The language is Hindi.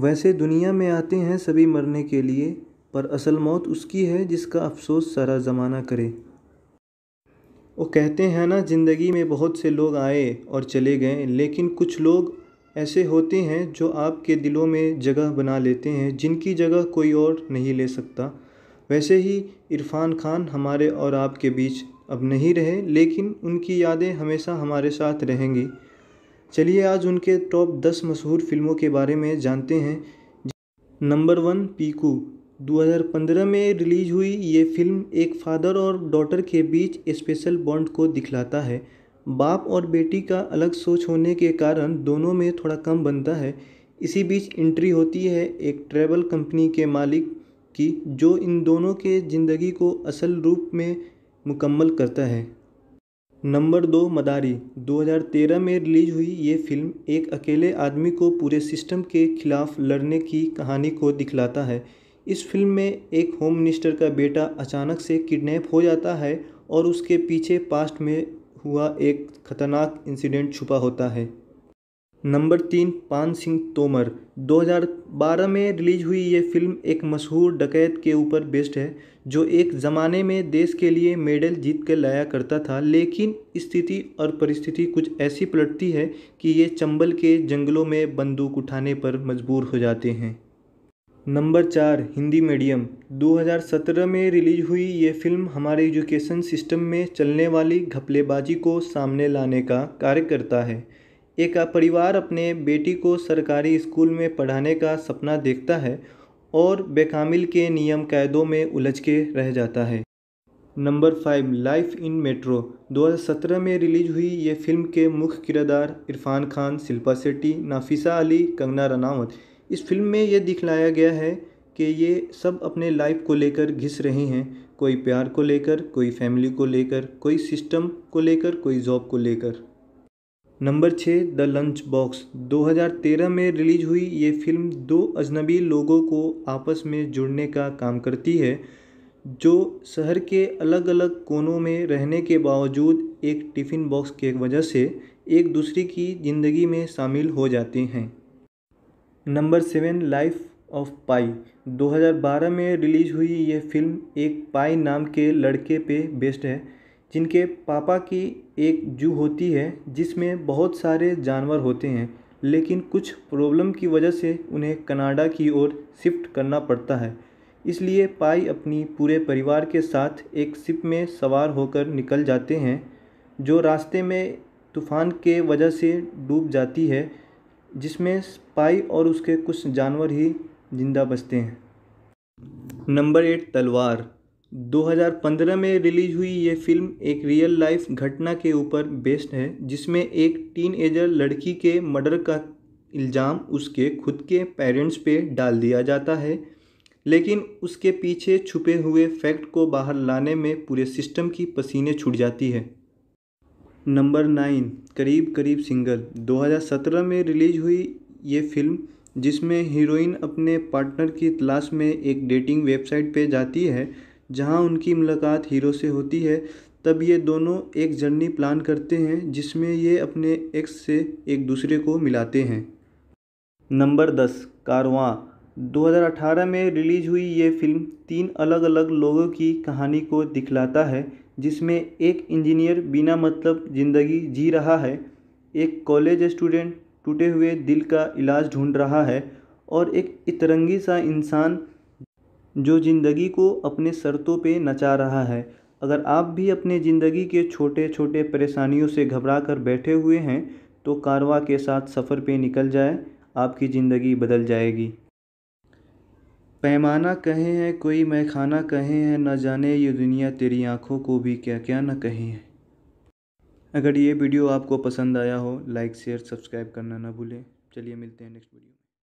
वैसे दुनिया में आते हैं सभी मरने के लिए पर असल मौत उसकी है जिसका अफसोस सारा ज़माना करे वो कहते हैं ना ज़िंदगी में बहुत से लोग आए और चले गए लेकिन कुछ लोग ऐसे होते हैं जो आपके दिलों में जगह बना लेते हैं जिनकी जगह कोई और नहीं ले सकता वैसे ही इरफान खान हमारे और आपके बीच अब नहीं रहे लेकिन उनकी यादें हमेशा हमारे साथ रहेंगी चलिए आज उनके टॉप दस मशहूर फिल्मों के बारे में जानते हैं नंबर वन पीकू 2015 में रिलीज हुई ये फिल्म एक फादर और डॉटर के बीच स्पेशल बॉन्ड को दिखलाता है बाप और बेटी का अलग सोच होने के कारण दोनों में थोड़ा कम बनता है इसी बीच एंट्री होती है एक ट्रैवल कंपनी के मालिक की जो इन दोनों के ज़िंदगी को असल रूप में मुकम्मल करता है नंबर दो मदारी 2013 में रिलीज़ हुई ये फ़िल्म एक अकेले आदमी को पूरे सिस्टम के खिलाफ लड़ने की कहानी को दिखलाता है इस फिल्म में एक होम मिनिस्टर का बेटा अचानक से किडनैप हो जाता है और उसके पीछे पास्ट में हुआ एक खतरनाक इंसिडेंट छुपा होता है नंबर तीन पान सिंह तोमर 2012 में रिलीज़ हुई ये फ़िल्म एक मशहूर डकैत के ऊपर बेस्ड है जो एक ज़माने में देश के लिए मेडल जीत कर लाया करता था लेकिन स्थिति और परिस्थिति कुछ ऐसी पलटती है कि ये चंबल के जंगलों में बंदूक उठाने पर मजबूर हो जाते हैं नंबर चार हिंदी मीडियम 2017 में रिलीज़ हुई ये फ़िल्म हमारे एजुकेशन सिस्टम में चलने वाली घपलेबाजी को सामने लाने का कार्य करता है एक परिवार अपने बेटी को सरकारी स्कूल में पढ़ाने का सपना देखता है और बेकामिल के नियम क़ैदों में उलझ के रह जाता है number five life in metro 2017 में रिलीज हुई ये फिल्म के मुख्य किरदार इरफान खान शिल्पा शेट्टी नाफिसा अली कंगना रनावत इस फिल्म में ये दिखलाया गया है कि ये सब अपने लाइफ को लेकर घिस रहे हैं कोई प्यार को लेकर कोई फैमिली को लेकर कोई सिस्टम को लेकर कोई जॉब को लेकर नंबर छः द लंच बॉक्स 2013 में रिलीज हुई ये फिल्म दो अजनबी लोगों को आपस में जुड़ने का काम करती है जो शहर के अलग अलग कोनों में रहने के बावजूद एक टिफ़िन बॉक्स के वजह से एक दूसरे की ज़िंदगी में शामिल हो जाते हैं number seven life of pi 2012 में रिलीज हुई ये फिल्म एक पाई नाम के लड़के पे बेस्ड है जिनके पापा की एक जू होती है जिसमें बहुत सारे जानवर होते हैं लेकिन कुछ प्रॉब्लम की वजह से उन्हें कनाडा की ओर शिफ्ट करना पड़ता है इसलिए पाई अपनी पूरे परिवार के साथ एक शिप में सवार होकर निकल जाते हैं जो रास्ते में तूफ़ान के वजह से डूब जाती है जिसमें पाई और उसके कुछ जानवर ही ज़िंदा बचते हैं नंबर एट तलवार 2015 में रिलीज़ हुई ये फ़िल्म एक रियल लाइफ घटना के ऊपर बेस्ड है जिसमें एक टीनएजर लड़की के मर्डर का इल्ज़ाम उसके खुद के पेरेंट्स पे डाल दिया जाता है लेकिन उसके पीछे छुपे हुए फैक्ट को बाहर लाने में पूरे सिस्टम की पसीने छूट जाती है नंबर नाइन करीब करीब सिंगल 2017 में रिलीज हुई ये फिल्म जिसमें हीरोइन अपने पार्टनर की तलाश में एक डेटिंग वेबसाइट पे जाती है जहाँ उनकी मुलाकात हीरो से होती है तब ये दोनों एक जर्नी प्लान करते हैं जिसमें ये अपने एक्स से एक दूसरे को मिलाते हैं नंबर दस कारवां 2018 में रिलीज हुई ये फिल्म तीन अलग अलग लोगों की कहानी को दिखलाता है जिसमें एक इंजीनियर बिना मतलब ज़िंदगी जी रहा है एक कॉलेज स्टूडेंट टूटे हुए दिल का इलाज ढूंढ रहा है और एक इतरंगी सा इंसान जो ज़िंदगी को अपने शर्तों पे नचा रहा है अगर आप भी अपने ज़िंदगी के छोटे छोटे परेशानियों से घबरा कर बैठे हुए हैं तो कारवा के साथ सफ़र पे निकल जाए आपकी ज़िंदगी बदल जाएगी पैमाना कहे है कोई मैं खाना कहे है न जाने ये दुनिया तेरी आँखों को भी क्या क्या न कहे है अगर ये वीडियो आपको पसंद आया हो लाइक शेयर सब्सक्राइब करना ना भूलें चलिए मिलते हैं नेक्स्ट वीडियो